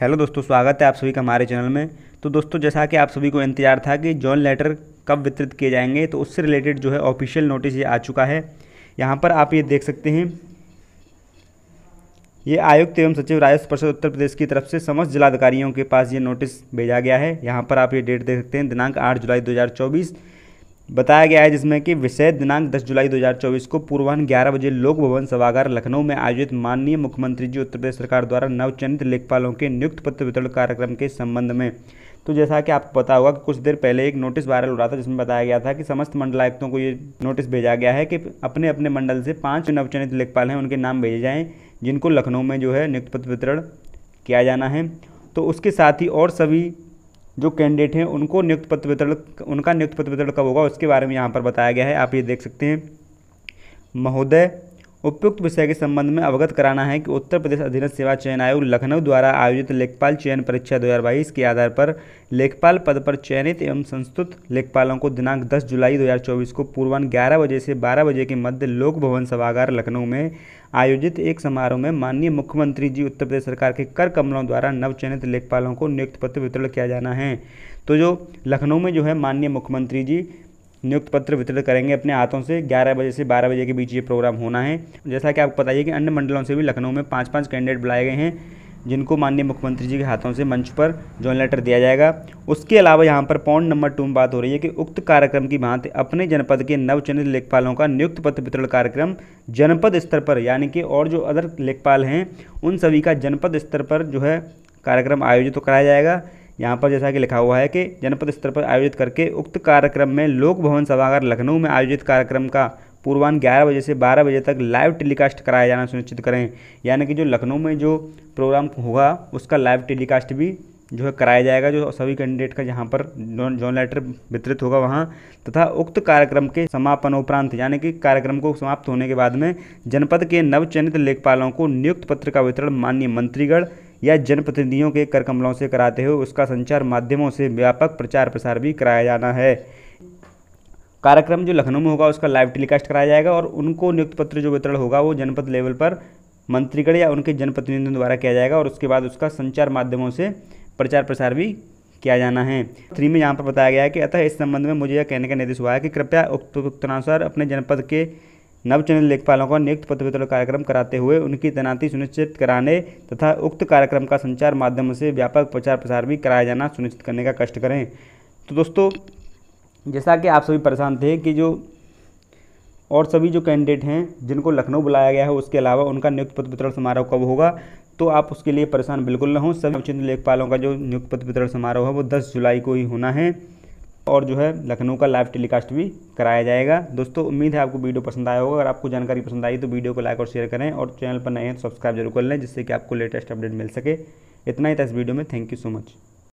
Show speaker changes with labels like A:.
A: hello दोस्तों स्वागत है आप सभी का हमारे चैनल में तो दोस्तों जैसा कि आप सभी को इंतजार था कि जॉन लेटर कब वितरित किए जाएंगे तो उससे रिलेटेड जो है ऑफिशियल नोटिस ये आ चुका है यहाँ पर आप ये देख सकते हैं ये आयुक्त एवं सचिव राजस्व परिषद उत्तर प्रदेश की तरफ से समस्त जिलाधिकारियों के पास ये नोटिस भेजा गया है यहाँ पर आप ये डेट देख सकते हैं दिनांक आठ जुलाई दो बताया गया है जिसमें कि विषय दिनांक 10 जुलाई 2024 को पूर्वाहन 11 बजे लोक भवन सभागार लखनऊ में आयोजित माननीय मुख्यमंत्री जी उत्तर प्रदेश सरकार द्वारा नवचयनित लेखपालों के नियुक्त पत्र वितरण कार्यक्रम के संबंध में तो जैसा कि आपको पता होगा कि कुछ देर पहले एक नोटिस वायरल हो रहा था जिसमें बताया गया था कि समस्त मंडलायुक्तों को ये नोटिस भेजा गया है कि अपने अपने मंडल से पाँच नवचयनित लेखपाल हैं उनके नाम भेजे जाएँ जिनको लखनऊ में जो है नियुक्त पत्र वितरण किया जाना है तो उसके साथ ही और सभी जो कैंडिडेट हैं उनको नियुक्त पत्र वितरण उनका नियुक्त पत्र वितरण कब होगा उसके बारे में यहाँ पर बताया गया है आप ये देख सकते हैं महोदय उपयुक्त विषय के संबंध में अवगत कराना है कि उत्तर प्रदेश अधीन सेवा चयन आयोग लखनऊ द्वारा आयोजित लेखपाल चयन परीक्षा 2022 के आधार पर लेखपाल पद पर चयनित एवं संस्तुत लेखपालों को दिनांक 10 जुलाई 2024 को पूर्वान्न ग्यारह बजे से बारह बजे के मध्य लोक भवन सभागार लखनऊ में आयोजित एक समारोह में माननीय मुख्यमंत्री जी उत्तर प्रदेश सरकार के कर कमलों द्वारा नवचयनित लेखपालों को नियुक्त पत्र वितरण किया जाना है तो जो लखनऊ में जो है माननीय मुख्यमंत्री जी नियुक्त पत्र वितरित करेंगे अपने हाथों से ग्यारह बजे से बारह बजे के बीच ये प्रोग्राम होना है जैसा कि आपको बताइए कि अन्य मंडलों से भी लखनऊ में पाँच पाँच कैंडिडेट बुलाए गए हैं जिनको माननीय मुख्यमंत्री जी के हाथों से मंच पर ज्वाइन लेटर दिया जाएगा उसके अलावा यहाँ पर पॉइंट नंबर टू में बात हो रही है कि उक्त कार्यक्रम की भांति अपने जनपद के नवचयनित लेखपालों का नियुक्त पत्र वितरण कार्यक्रम जनपद स्तर पर यानी कि और जो अदर लेखपाल हैं उन सभी का जनपद स्तर पर जो है कार्यक्रम आयोजित तो कराया जाएगा यहाँ पर जैसा कि लिखा हुआ है कि जनपद स्तर पर आयोजित करके उक्त कार्यक्रम में लोक भवन सभागार लखनऊ में आयोजित कार्यक्रम का पूर्वान्न ग्यारह बजे से बारह बजे तक लाइव टेलीकास्ट कराया जाना सुनिश्चित करें यानी कि जो लखनऊ में जो प्रोग्राम होगा उसका लाइव टेलीकास्ट भी जो है कराया जाएगा जो सभी कैंडिडेट का यहाँ पर जॉन लेटर वितरित होगा वहाँ तथा उक्त कार्यक्रम के समापन उपरांत यानी कि कार्यक्रम को समाप्त होने के बाद में जनपद के नवचयनित लेखपालों को नियुक्त पत्र का वितरण माननीय मंत्रीगढ़ या जनप्रतिनिधियों के कर कमलों से कराते हुए उसका संचार माध्यमों से व्यापक प्रचार प्रसार भी कराया जाना है कार्यक्रम जो लखनऊ में होगा उसका लाइव टेलीकास्ट कराया जाएगा और उनको नियुक्त पत्र जो वितरण होगा वो जनपद लेवल पर मंत्रीगण या उनके जनप्रतिनिधियों द्वारा किया जाएगा और उसके बाद उसका संचार माध्यमों से प्रचार प्रसार भी किया जाना है थ्री में यहाँ पर बताया गया है कि अतः इस संबंध में मुझे यह कहने का निर्देश हुआ है कि कृपया उपयुक्तानुसार अपने जनपद के नवचयनित लेखपालों को नियुक्त पत्र वितरण कार्यक्रम कराते हुए उनकी तैनाती सुनिश्चित कराने तथा उक्त कार्यक्रम का संचार माध्यमों से व्यापक प्रचार प्रसार भी कराया जाना सुनिश्चित करने का कष्ट करें तो दोस्तों जैसा कि आप सभी परेशान थे कि जो और सभी जो कैंडिडेट हैं जिनको लखनऊ बुलाया गया है उसके अलावा उनका नियुक्त पत्र वितरण समारोह कब होगा तो आप उसके लिए परेशान बिल्कुल न हों सभी नवचिंद लेखपालों का जो नियुक्त पत्र वितरण समारोह है वो 10 जुलाई को ही होना है और जो है लखनऊ का लाइव टेलीकास्ट भी कराया जाएगा दोस्तों उम्मीद है आपको वीडियो पसंद आया होगा अगर आपको जानकारी पसंद आई तो वीडियो को लाइक और शेयर करें और चैनल पर नए हैं तो सब्सक्राइब जरूर कर लें जिससे कि आपको लेटेस्ट अपडेट मिल सके इतना ही था इस वीडियो में थैंक यू सो मच